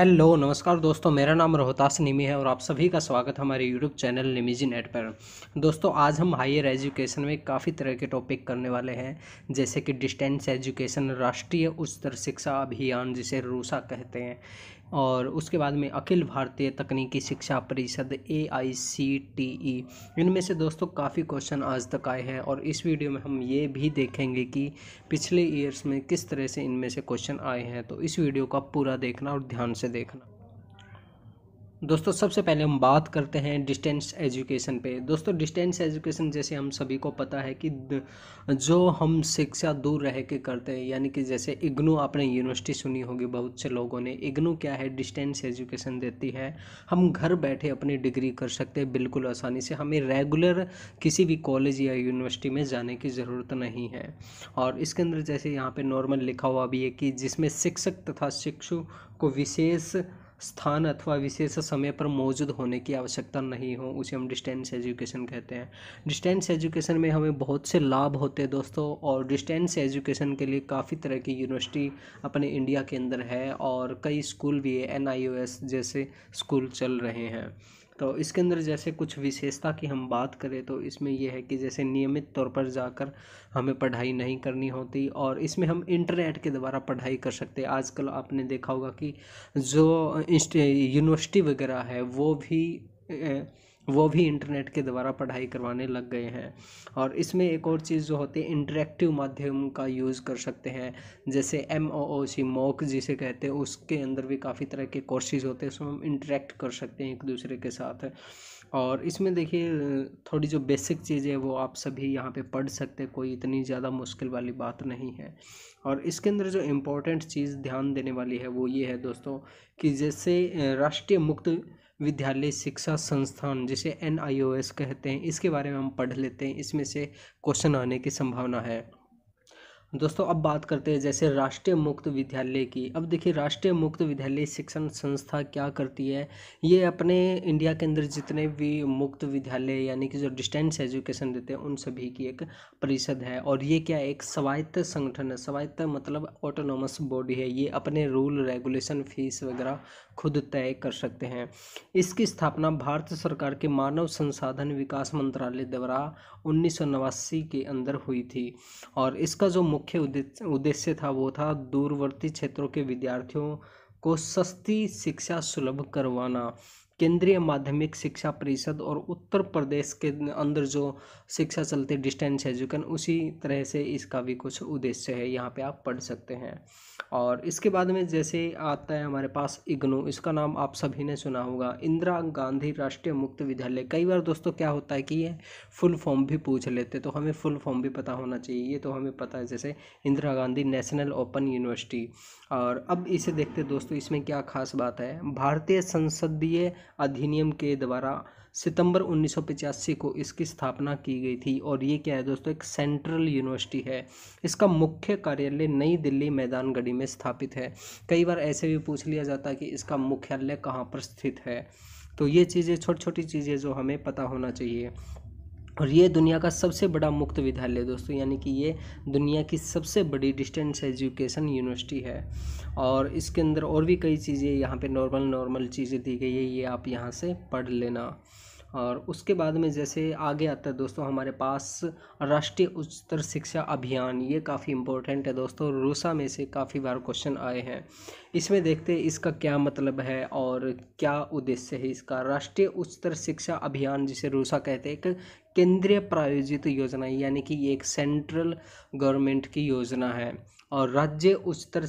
hello नमस्कार दोस्तों मेरा नाम रोहतास निमी है और आप सभी का स्वागत हमारे यूट्यूब चैनल निमीजी नेट पर दोस्तों आज हम हायर एजुकेशन में काफ़ी तरह के टॉपिक करने वाले हैं जैसे कि डिस्टेंस एजुकेशन राष्ट्रीय उच्चतर शिक्षा अभियान जिसे रूसा कहते हैं और उसके बाद में अखिल भारतीय तकनीकी शिक्षा परिषद ए आई सी टी ई इनमें से दोस्तों काफ़ी क्वेश्चन आज तक आए हैं और इस वीडियो में हम ये भी देखेंगे कि पिछले ईयर्स में किस तरह से इनमें से क्वेश्चन आए हैं तो इस वीडियो का पूरा देखना और ध्यान से देखना दोस्तों सबसे पहले हम बात करते हैं डिस्टेंस एजुकेशन पे दोस्तों डिस्टेंस एजुकेशन जैसे हम सभी को पता है कि जो हम शिक्षा दूर रह के करते हैं यानी कि जैसे इग्नू आपने यूनिवर्सिटी सुनी होगी बहुत से लोगों ने इग्नू क्या है डिस्टेंस एजुकेशन देती है हम घर बैठे अपनी डिग्री कर सकते हैं बिल्कुल आसानी से हमें रेगुलर किसी भी कॉलेज या यूनिवर्सिटी में जाने की ज़रूरत नहीं है और इसके अंदर जैसे यहाँ पर नॉर्मल लिखा हुआ भी है कि जिसमें शिक्षक तथा शिक्षु को विशेष स्थान अथवा विशेष समय पर मौजूद होने की आवश्यकता नहीं हो उसे हम डिस्टेंस एजुकेशन कहते हैं डिस्टेंस एजुकेशन में हमें बहुत से लाभ होते हैं दोस्तों और डिस्टेंस एजुकेशन के लिए काफ़ी तरह की यूनिवर्सिटी अपने इंडिया के अंदर है और कई स्कूल भी है एन जैसे स्कूल चल रहे हैं तो इसके अंदर जैसे कुछ विशेषता की हम बात करें तो इसमें यह है कि जैसे नियमित तौर पर जाकर हमें पढ़ाई नहीं करनी होती और इसमें हम इंटरनेट के द्वारा पढ़ाई कर सकते हैं आजकल आपने देखा होगा कि जो यूनिवर्सिटी वगैरह है वो भी वो भी इंटरनेट के द्वारा पढ़ाई करवाने लग गए हैं और इसमें एक और चीज़ जो होती है इंटरेक्टिव माध्यम का यूज़ कर सकते हैं जैसे एम ओ ओ सी मॉक जिसे कहते हैं उसके अंदर भी काफ़ी तरह के कोर्सेज होते हैं उसमें हम इंटरेक्ट कर सकते हैं एक दूसरे के साथ और इसमें देखिए थोड़ी जो बेसिक चीज़ें वो आप सभी यहाँ पे पढ़ सकते हैं कोई इतनी ज़्यादा मुश्किल वाली बात नहीं है और इसके अंदर जो इम्पोर्टेंट चीज़ ध्यान देने वाली है वो ये है दोस्तों कि जैसे राष्ट्रीय मुक्त विद्यालय शिक्षा संस्थान जिसे एन कहते हैं इसके बारे में हम पढ़ लेते हैं इसमें से क्वेश्चन आने की संभावना है दोस्तों अब बात करते हैं जैसे राष्ट्रीय मुक्त विद्यालय की अब देखिए राष्ट्रीय मुक्त विद्यालय शिक्षण संस्था क्या करती है ये अपने इंडिया के अंदर जितने भी मुक्त विद्यालय यानी कि जो डिस्टेंस एजुकेशन देते हैं उन सभी की एक परिषद है और ये क्या एक स्वायत्त संगठन है स्वायत्त मतलब ऑटोनोमस बॉडी है ये अपने रूल रेगुलेशन फीस वगैरह खुद तय कर सकते हैं इसकी स्थापना भारत सरकार के मानव संसाधन विकास मंत्रालय द्वारा उन्नीस के अंदर हुई थी और इसका जो मुख्य उद्देश्य था वो था दूरवर्ती क्षेत्रों के विद्यार्थियों को सस्ती शिक्षा सुलभ करवाना केंद्रीय माध्यमिक शिक्षा परिषद और उत्तर प्रदेश के अंदर जो शिक्षा चलती है डिस्टेंस एजुकेशन उसी तरह से इसका भी कुछ उद्देश्य है यहाँ पे आप पढ़ सकते हैं और इसके बाद में जैसे आता है हमारे पास इग्नू इसका नाम आप सभी ने सुना होगा इंदिरा गांधी राष्ट्रीय मुक्त विद्यालय कई बार दोस्तों क्या होता है कि ये फुल फॉर्म भी पूछ लेते तो हमें फुल फॉर्म भी पता होना चाहिए ये तो हमें पता है जैसे Indira Gandhi national open university और अब इसे देखते दोस्तों इसमें क्या खास बात है भारतीय संसदीय अधिनियम के द्वारा सितंबर 1985 को इसकी स्थापना की गई थी और ये क्या है दोस्तों एक सेंट्रल यूनिवर्सिटी है इसका मुख्य कार्यालय नई दिल्ली मैदानगढ़ी में स्थापित है कई बार ऐसे भी पूछ लिया जाता है कि इसका मुख्यालय कहाँ पर स्थित है तो ये चीज़ें छोटी छोटी चीज़ें जो हमें पता होना चाहिए और ये दुनिया का सबसे बड़ा मुक्त विद्यालय दोस्तों यानी कि ये दुनिया की सबसे बड़ी डिस्टेंस एजुकेशन यूनिवर्सिटी है और इसके अंदर और भी कई चीज़ें यहाँ पे नॉर्मल नॉर्मल चीज़ें दी गई है ये आप यहाँ से पढ़ लेना और उसके बाद में जैसे आगे आता है दोस्तों हमारे पास राष्ट्रीय उच्चतर शिक्षा अभियान ये काफ़ी इम्पोर्टेंट है दोस्तों रूसा में से काफ़ी बार क्वेश्चन आए हैं इसमें देखते हैं इसका क्या मतलब है और क्या उद्देश्य है इसका राष्ट्रीय उच्चतर शिक्षा अभियान जिसे रूसा कहते हैं एक केंद्रीय प्रायोजित योजना यानी कि ये एक सेंट्रल गवर्नमेंट की योजना है और राज्य उच्चतर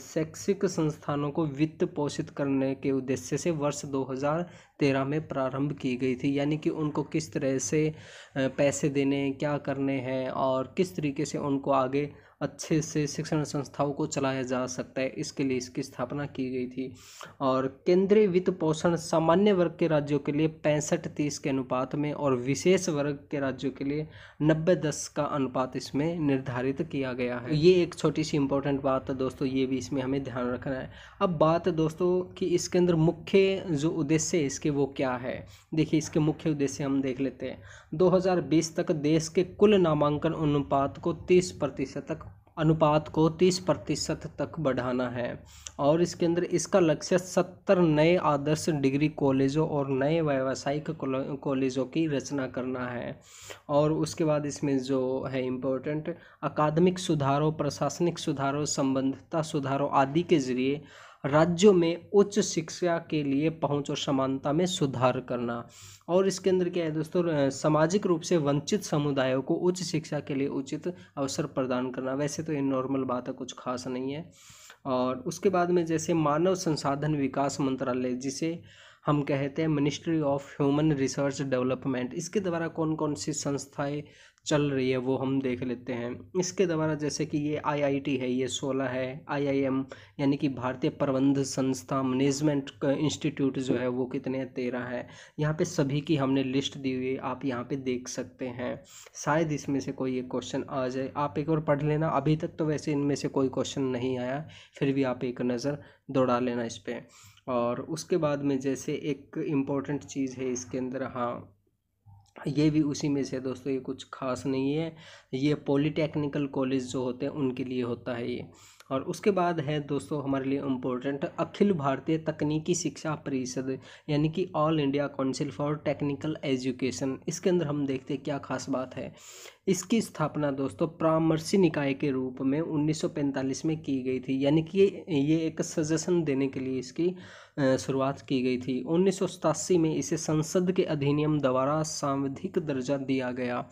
शैक्षिक संस्थानों को वित्त पोषित करने के उद्देश्य से वर्ष तेरह में प्रारंभ की गई थी यानी कि उनको किस तरह से पैसे देने क्या करने हैं और किस तरीके से उनको आगे अच्छे से शिक्षण संस्थाओं को चलाया जा सकता है इसके लिए इसकी स्थापना की गई थी और केंद्रीय वित्त पोषण सामान्य वर्ग के राज्यों के लिए पैंसठ तीस के अनुपात में और विशेष वर्ग के राज्यों के लिए नब्बे दस का अनुपात इसमें निर्धारित किया गया है ये एक छोटी सी इंपॉर्टेंट बात है दोस्तों ये भी इसमें हमें ध्यान रखना है अब बात दोस्तों कि इसके अंदर मुख्य जो उद्देश्य है इसके कि वो क्या है देखिए इसके मुख्य उद्देश्य हम देख लेते हैं 2020 तक देश के कुल नामांकन अनुपात को 30 प्रतिशत तक अनुपात को 30 प्रतिशत तक बढ़ाना है और इसके अंदर इसका लक्ष्य 70 नए आदर्श डिग्री कॉलेजों और नए व्यावसायिक कॉलेजों की रचना करना है और उसके बाद इसमें जो है इम्पोर्टेंट अकादमिक सुधारों प्रशासनिक सुधारों संबंधता सुधारों आदि के ज़रिए राज्यों में उच्च शिक्षा के लिए पहुंच और समानता में सुधार करना और इसके अंदर क्या है दोस्तों सामाजिक रूप से वंचित समुदायों को उच्च शिक्षा के लिए उचित अवसर प्रदान करना वैसे तो ये नॉर्मल बात है कुछ खास नहीं है और उसके बाद में जैसे मानव संसाधन विकास मंत्रालय जिसे हम कहते हैं ministry of human research development इसके द्वारा कौन कौन सी संस्थाएं चल रही है वो हम देख लेते हैं इसके द्वारा जैसे कि ये आईआईटी है ये सोलह है आईआईएम यानी कि भारतीय प्रबंध संस्था मैनेजमेंट इंस्टीट्यूट जो है वो कितने हैं तेरह है यहाँ पे सभी की हमने लिस्ट दी हुई है आप यहाँ पे देख सकते हैं शायद इसमें से कोई एक क्वेश्चन आ जाए आप एक बार पढ़ लेना अभी तक तो वैसे इनमें से कोई क्वेश्चन नहीं आया फिर भी आप एक नज़र दौड़ा लेना इस पर और उसके बाद में जैसे एक इम्पोर्टेंट चीज़ है इसके अंदर हाँ ये भी उसी में से दोस्तों ये कुछ खास नहीं है ये पॉलीटेक्निकल कॉलेज जो होते हैं उनके लिए होता है ये और उसके बाद है दोस्तों हमारे लिए इम्पोर्टेंट अखिल भारतीय तकनीकी शिक्षा परिषद यानी कि all India council for technical education इसके अंदर हम देखते हैं क्या खास बात है इसकी स्थापना दोस्तों परामर्शी निकाय के रूप में 1945 में की गई थी यानी कि ये एक सजेशन देने के लिए इसकी शुरुआत की गई थी उन्नीस में इसे संसद के अधिनियम द्वारा सांविधिक दर्जा दिया गया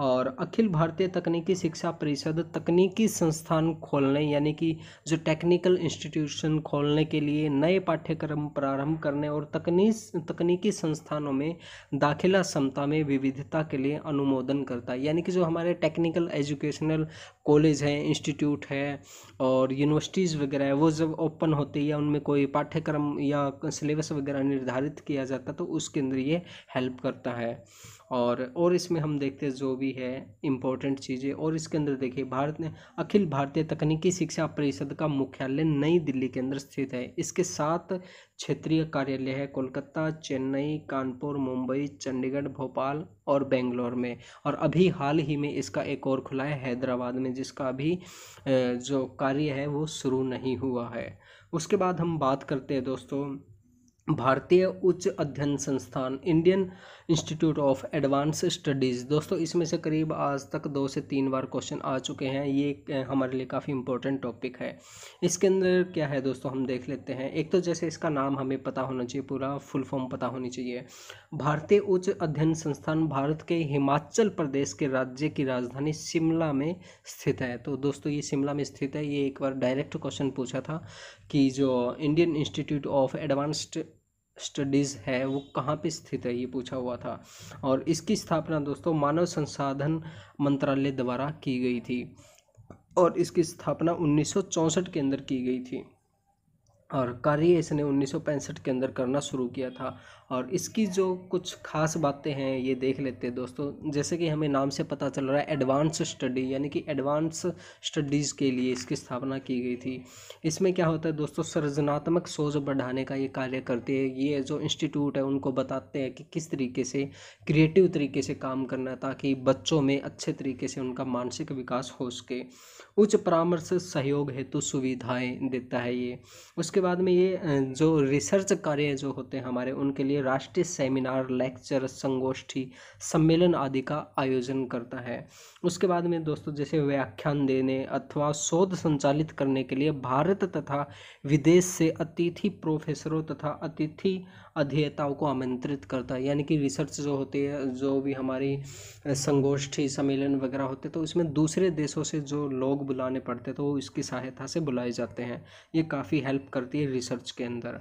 और अखिल भारतीय तकनीकी शिक्षा परिषद तकनीकी संस्थान खोलने यानी कि जो टेक्निकल इंस्टीट्यूशन खोलने के लिए नए पाठ्यक्रम प्रारंभ करने और तकनी तकनीकी संस्थानों में दाखिला क्षमता में विविधता के लिए अनुमोदन करता है यानी कि जो हमारे टेक्निकल एजुकेशनल कॉलेज हैं इंस्टीट्यूट है और यूनिवर्सिटीज़ वगैरह है वो जब ओपन होती या उनमें कोई पाठ्यक्रम या सिलेबस वगैरह निर्धारित किया जाता तो उसके अंदर ये हेल्प करता है और और इसमें हम देखते हैं जो भी है इम्पोर्टेंट चीज़ें और इसके अंदर देखिए भारत ने अखिल भारतीय तकनीकी शिक्षा परिषद का मुख्यालय नई दिल्ली के अंदर स्थित है इसके साथ क्षेत्रीय कार्यालय है कोलकाता चेन्नई कानपुर मुंबई चंडीगढ़ भोपाल और बेंगलोर में और अभी हाल ही में इसका एक और खुला है हैदराबाद में जिसका अभी जो कार्य है वो शुरू नहीं हुआ है उसके बाद हम बात करते हैं दोस्तों भारतीय उच्च अध्ययन संस्थान Indian institute of advance studies दोस्तों इसमें से करीब आज तक दो से तीन बार क्वेश्चन आ चुके हैं ये हमारे लिए काफ़ी इंपॉर्टेंट टॉपिक है इसके अंदर क्या है दोस्तों हम देख लेते हैं एक तो जैसे इसका नाम हमें पता होना चाहिए पूरा फुल फॉर्म पता होनी चाहिए भारतीय उच्च अध्ययन संस्थान भारत के हिमाचल प्रदेश के राज्य की राजधानी शिमला में स्थित है तो दोस्तों ये शिमला में स्थित है ये एक बार डायरेक्ट क्वेश्चन पूछा था कि जो Indian institute of advanced studies है वो कहाँ पे स्थित है ये पूछा हुआ था और इसकी स्थापना दोस्तों मानव संसाधन मंत्रालय द्वारा की गई थी और इसकी स्थापना उन्नीस के अंदर की गई थी और कार्य इसने उन्नीस के अंदर करना शुरू किया था और इसकी जो कुछ खास बातें हैं ये देख लेते हैं दोस्तों जैसे कि हमें नाम से पता चल रहा है एडवांस स्टडी यानी कि एडवांस स्टडीज़ के लिए इसकी स्थापना की गई थी इसमें क्या होता है दोस्तों सृजनात्मक सोच बढ़ाने का ये कार्य करते हैं ये जो इंस्टीट्यूट है उनको बताते हैं कि किस तरीके से क्रिएटिव तरीके से काम करना है ताकि बच्चों में अच्छे तरीके से उनका मानसिक विकास हो सके उच्च परामर्श सहयोग हेतु सुविधाएँ देता है ये उसके बाद में ये जो रिसर्च कार्य जो होते हैं हमारे उनके लिए राष्ट्रीय सेमिनार लेक्चर संगोष्ठी सम्मेलन आदि का आयोजन करता है उसके बाद में दोस्तों जैसे व्याख्यान देने अथवा शोध संचालित करने के लिए भारत तथा विदेश से अतिथि प्रोफेसरों तथा अतिथि अध्येताओं को आमंत्रित करता है यानी कि रिसर्च जो होती है जो भी हमारी संगोष्ठी सम्मेलन वगैरह होते तो उसमें दूसरे देशों से जो लोग बुलाने पड़ते तो इसकी सहायता से बुलाए जाते हैं ये काफ़ी हेल्प करती है रिसर्च के अंदर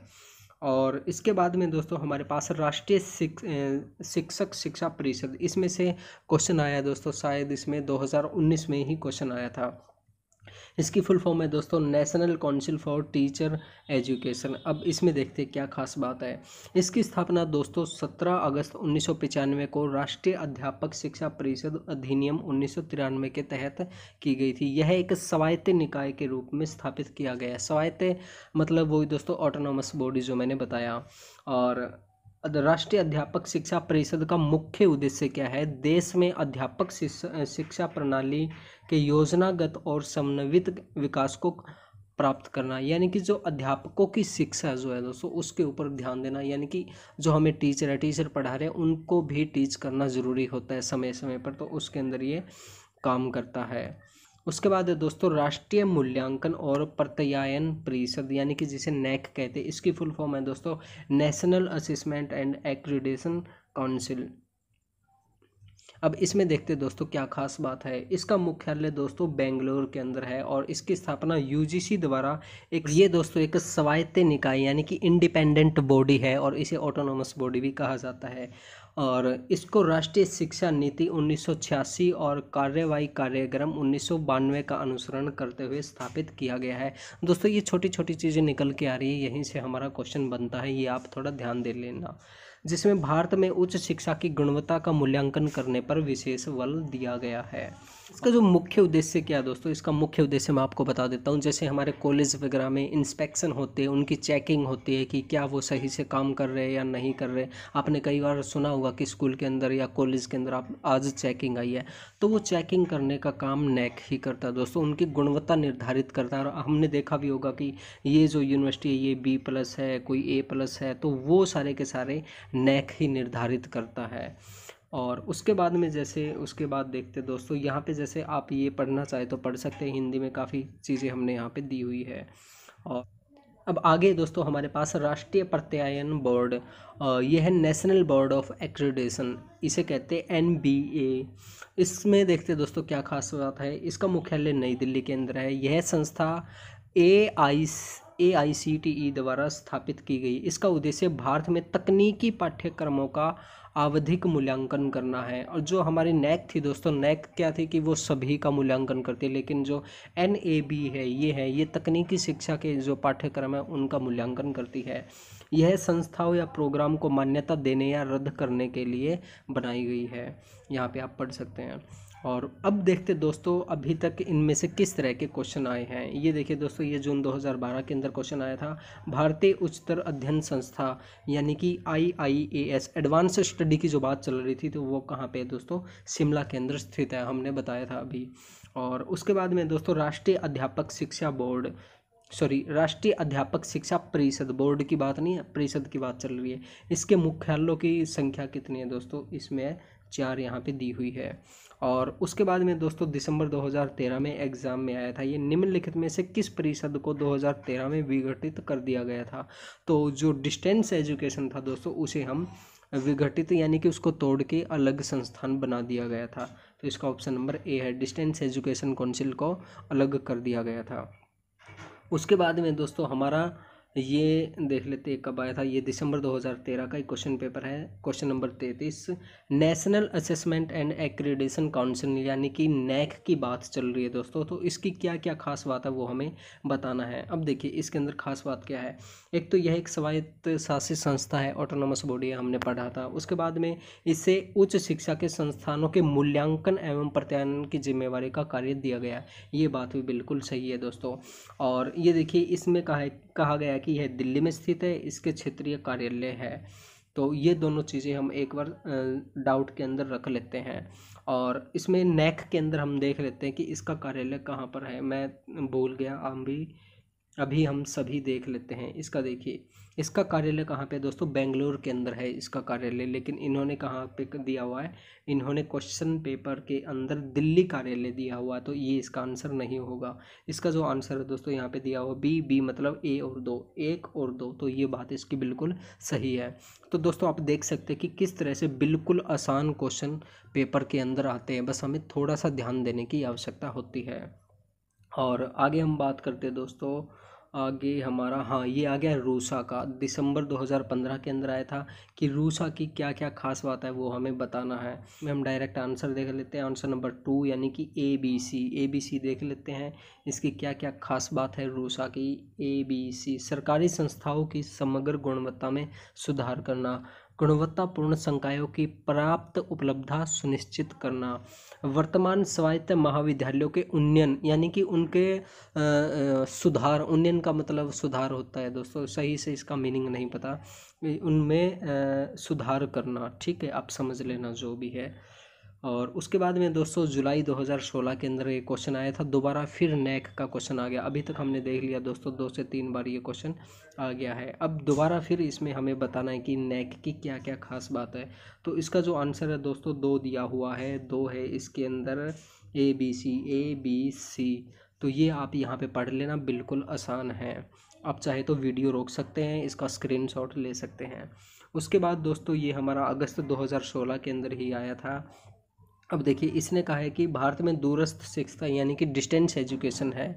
और इसके बाद में दोस्तों हमारे पास राष्ट्रीय शिक्षक शिक्षा परिषद इसमें से क्वेश्चन आया दोस्तों शायद इसमें 2019 में ही क्वेश्चन आया था इसकी फुल फॉर्म है दोस्तों national council for teacher education अब इसमें देखते हैं क्या खास बात है इसकी स्थापना दोस्तों 17 अगस्त उन्नीस को राष्ट्रीय अध्यापक शिक्षा परिषद अधिनियम उन्नीस के तहत की गई थी यह एक स्वायत्त निकाय के रूप में स्थापित किया गया है स्वायत्त मतलब वही दोस्तों ऑटोनोमस बॉडी जो मैंने बताया और राष्ट्रीय अध्यापक शिक्षा परिषद का मुख्य उद्देश्य क्या है देश में अध्यापक शिक्षा प्रणाली के योजनागत और समन्वित विकास को प्राप्त करना यानी कि जो अध्यापकों की शिक्षा जो है दोस्तों उसके ऊपर ध्यान देना यानी कि जो हमें टीचर है टीचर पढ़ा रहे हैं उनको भी टीच करना ज़रूरी होता है समय समय पर तो उसके अंदर ये काम करता है उसके बाद दोस्तों राष्ट्रीय मूल्यांकन और प्रत्यायन परिषद यानी कि जिसे नैक कहते हैं इसकी फुल फॉर्म है दोस्तों national assessment and accreditation council अब इसमें देखते हैं दोस्तों क्या खास बात है इसका मुख्यालय दोस्तों बेंगलोर के अंदर है और इसकी स्थापना यूजीसी द्वारा एक ये दोस्तों एक स्वायत्त निकाय यानी कि इंडिपेंडेंट बॉडी है और इसे ऑटोनोमस बॉडी भी कहा जाता है और इसको राष्ट्रीय शिक्षा नीति 1986 और कार्यवाही कार्यक्रम उन्नीस का अनुसरण करते हुए स्थापित किया गया है दोस्तों ये छोटी छोटी चीज़ें निकल के आ रही है यहीं से हमारा क्वेश्चन बनता है ये आप थोड़ा ध्यान दे लेना जिसमें भारत में उच्च शिक्षा की गुणवत्ता का मूल्यांकन करने पर विशेष बल दिया गया है इसका जो मुख्य उद्देश्य क्या है दोस्तों इसका मुख्य उद्देश्य मैं आपको बता देता हूँ जैसे हमारे कॉलेज वगैरह में इंस्पेक्शन होते हैं उनकी चेकिंग होती है कि क्या वो सही से काम कर रहे हैं या नहीं कर रहे आपने कई बार सुना होगा कि स्कूल के अंदर या कॉलेज के अंदर आप आज चेकिंग आई है तो वो चेकिंग करने का काम नैक ही करता है दोस्तों उनकी गुणवत्ता निर्धारित करता है और हमने देखा भी होगा कि ये जो यूनिवर्सिटी है ये बी प्लस है कोई ए प्लस है तो वो सारे के सारे नेक ही निर्धारित करता है और उसके बाद में जैसे उसके बाद देखते दोस्तों यहाँ पे जैसे आप ये पढ़ना चाहे तो पढ़ सकते हैं हिंदी में काफ़ी चीज़ें हमने यहाँ पे दी हुई है और अब आगे दोस्तों हमारे पास राष्ट्रीय प्रत्यायन बोर्ड यह है नेशनल बोर्ड ऑफ एक्रेडेशन इसे कहते हैं एन बी ए इसमें देखते दोस्तों क्या खास बात है इसका मुख्यालय नई दिल्ली के अंदर है यह संस्था ए आई ए e द्वारा स्थापित की गई इसका उद्देश्य भारत में तकनीकी पाठ्यक्रमों का आवधिक मूल्यांकन करना है और जो हमारी नैक थी दोस्तों नैक क्या थी कि वो सभी का मूल्यांकन करती है लेकिन जो एन है ये है ये तकनीकी शिक्षा के जो पाठ्यक्रम है उनका मूल्यांकन करती है यह संस्थाओं या प्रोग्राम को मान्यता देने या रद्द करने के लिए बनाई गई है यहाँ पे आप पढ़ सकते हैं और अब देखते दोस्तों अभी तक इनमें से किस तरह के क्वेश्चन आए हैं ये देखिए दोस्तों ये जून 2012 के अंदर क्वेश्चन आया था भारतीय उच्चतर अध्ययन संस्था यानी कि आईआईएएस एडवांस स्टडी की जो बात चल रही थी तो वो कहाँ पे दोस्तों शिमला के अंदर स्थित है हमने बताया था अभी और उसके बाद में दोस्तों राष्ट्रीय अध्यापक शिक्षा बोर्ड सॉरी राष्ट्रीय अध्यापक शिक्षा परिषद बोर्ड की बात नहीं है परिषद की बात चल रही है इसके मुख्यालयों की संख्या कितनी है दोस्तों इसमें चार यहाँ पे दी हुई है और उसके बाद में दोस्तों दिसंबर 2013 में एग्ज़ाम में आया था ये निम्नलिखित में से किस परिषद को 2013 में विघटित कर दिया गया था तो जो डिस्टेंस एजुकेशन था दोस्तों उसे हम विघटित यानी कि उसको तोड़ के अलग संस्थान बना दिया गया था तो इसका ऑप्शन नंबर ए है डिस्टेंस एजुकेशन काउंसिल को अलग कर दिया गया था उसके बाद में दोस्तों हमारा ये देख लेते कब आया था ये दिसंबर 2013 का एक क्वेश्चन पेपर है क्वेश्चन नंबर तैतीस national assessment and accreditation council यानी कि नैक की बात चल रही है दोस्तों तो इसकी क्या क्या खास बात है वो हमें बताना है अब देखिए इसके अंदर खास बात क्या है एक तो यह एक स्वायत्त शासित संस्था है ऑटोनोमस बॉडी हमने पढ़ा था उसके बाद में इसे उच्च शिक्षा के संस्थानों के मूल्यांकन एवं प्रत्यायन की जिम्मेवारी का कार्य दिया गया ये बात भी बिल्कुल सही है दोस्तों और ये देखिए इसमें कहा कहा गया कि यह दिल्ली में स्थित है इसके क्षेत्रीय कार्यालय है तो ये दोनों चीज़ें हम एक बार डाउट के अंदर रख लेते हैं और इसमें नेक के अंदर हम देख लेते हैं कि इसका कार्यालय कहाँ पर है मैं भूल गया हम भी अभी हम सभी देख लेते हैं इसका देखिए इसका कार्यालय कहाँ पे है दोस्तों बेंगलोर के अंदर है इसका कार्यालय लेकिन इन्होंने कहाँ पे दिया हुआ है इन्होंने क्वेश्चन पेपर के अंदर दिल्ली कार्यालय दिया हुआ तो ये इसका आंसर नहीं होगा इसका जो आंसर है दोस्तों यहाँ पे दिया हुआ बी बी मतलब ए और दो एक और दो तो ये बात इसकी बिल्कुल सही है तो दोस्तों आप देख सकते हैं कि किस तरह से बिल्कुल आसान क्वेश्चन पेपर के अंदर आते हैं बस हमें थोड़ा सा ध्यान देने की आवश्यकता होती है और आगे हम बात करते हैं दोस्तों आगे हमारा हाँ ये आ गया रूसा का दिसंबर 2015 के अंदर आया था कि रूसा की क्या क्या खास बात है वो हमें बताना है में हम डायरेक्ट आंसर देख लेते हैं आंसर नंबर टू यानी कि A B C A B C देख लेते हैं इसकी क्या क्या खास बात है रूसा की ए बी सी सरकारी संस्थाओं की समग्र गुणवत्ता में सुधार करना गुणवत्तापूर्ण संकायों की पर्याप्त उपलब्धता सुनिश्चित करना वर्तमान स्वायत्त महाविद्यालयों के उन्नयन यानी कि उनके सुधार उन्नयन का मतलब सुधार होता है दोस्तों सही से इसका मीनिंग नहीं पता उनमें सुधार करना ठीक है आप समझ लेना जो भी है और उसके बाद में दोस्तों जुलाई 2016 के अंदर ये क्वेश्चन आया था दोबारा फिर नेक का क्वेश्चन आ गया अभी तक हमने देख लिया दोस्तों दो से तीन बार ये क्वेश्चन आ गया है अब दोबारा फिर इसमें हमें बताना है कि नेक की क्या क्या खास बात है तो इसका जो आंसर है दोस्तों दो दिया हुआ है दो है इसके अंदर A B C A B C तो ये आप यहाँ पर पढ़ लेना बिल्कुल आसान है आप चाहे तो वीडियो रोक सकते हैं इसका स्क्रीन ले सकते हैं उसके बाद दोस्तों ये हमारा अगस्त 2016 के अंदर ही आया था अब देखिए इसने कहा है कि भारत में दूरस्थ शिक्षा यानी कि डिस्टेंस एजुकेशन है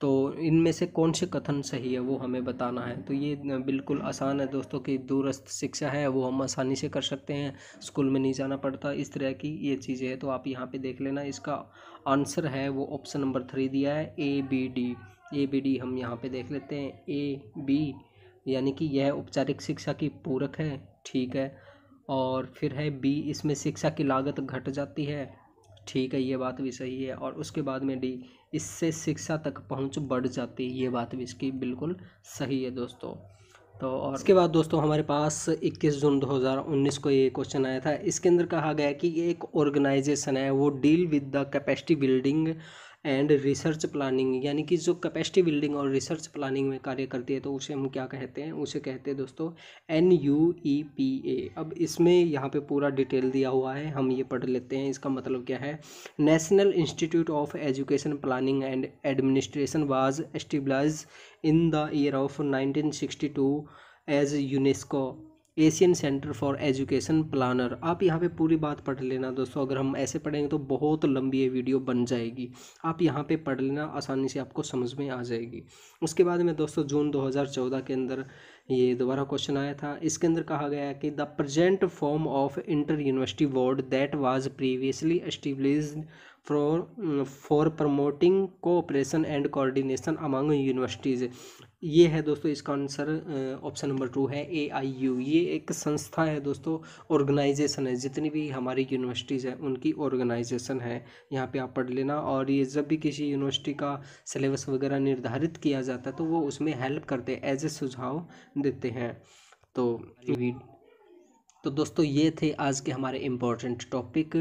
तो इनमें से कौन से कथन सही है वो हमें बताना है तो ये बिल्कुल आसान है दोस्तों कि दूरस्थ शिक्षा है वो हम आसानी से कर सकते हैं स्कूल में नहीं जाना पड़ता इस तरह की ये चीज़ें हैं तो आप यहाँ पे देख लेना इसका आंसर है वो ऑप्शन नंबर थ्री दिया है A B D A B D हम यहाँ पर देख लेते हैं ए बी यानी कि यह औपचारिक शिक्षा की पूरक है ठीक है और फिर है बी इसमें शिक्षा की लागत घट जाती है ठीक है ये बात भी सही है और उसके बाद में डी इससे शिक्षा तक पहुंच बढ़ जाती है ये बात भी इसकी बिल्कुल सही है दोस्तों तो और इसके बाद दोस्तों हमारे पास 21 जून 2019 को ये क्वेश्चन आया था इसके अंदर कहा गया कि एक ऑर्गेनाइजेशन है वो deal with the capacity building and research planning यानी कि जो कैपेसिटी बिल्डिंग और रिसर्च प्लानिंग में कार्य करती है तो उसे हम क्या कहते हैं उसे कहते हैं दोस्तों N U E P A अब इसमें यहाँ पे पूरा डिटेल दिया हुआ है हम ये पढ़ लेते हैं इसका मतलब क्या है national institute of education planning and administration was established in the year of nineteen sixty two as UNESCO Asian centre for education planner आप यहाँ पे पूरी बात पढ़ लेना दोस्तों अगर हम ऐसे पढ़ेंगे तो बहुत लंबी ये वीडियो बन जाएगी आप यहाँ पे पढ़ लेना आसानी से आपको समझ में आ जाएगी उसके बाद में दोस्तों जून 2014 के अंदर ये दोबारा क्वेश्चन आया था इसके अंदर कहा गया है कि the present form of inter university board that was previously established for for promoting cooperation and coordination among universities ये है दोस्तों इसका आंसर ऑप्शन नंबर टू है ए आई यू ये एक संस्था है दोस्तों ऑर्गेनाइजेशन है जितनी भी हमारी यूनिवर्सिटीज़ हैं उनकी ऑर्गेनाइजेशन है यहाँ पे आप पढ़ लेना और ये जब भी किसी यूनिवर्सिटी का सिलेबस वगैरह निर्धारित किया जाता है तो वो उसमें हेल्प करते हैं एज ए सुझाव देते हैं तो तो दोस्तों ये थे आज के हमारे इम्पोर्टेंट टॉपिक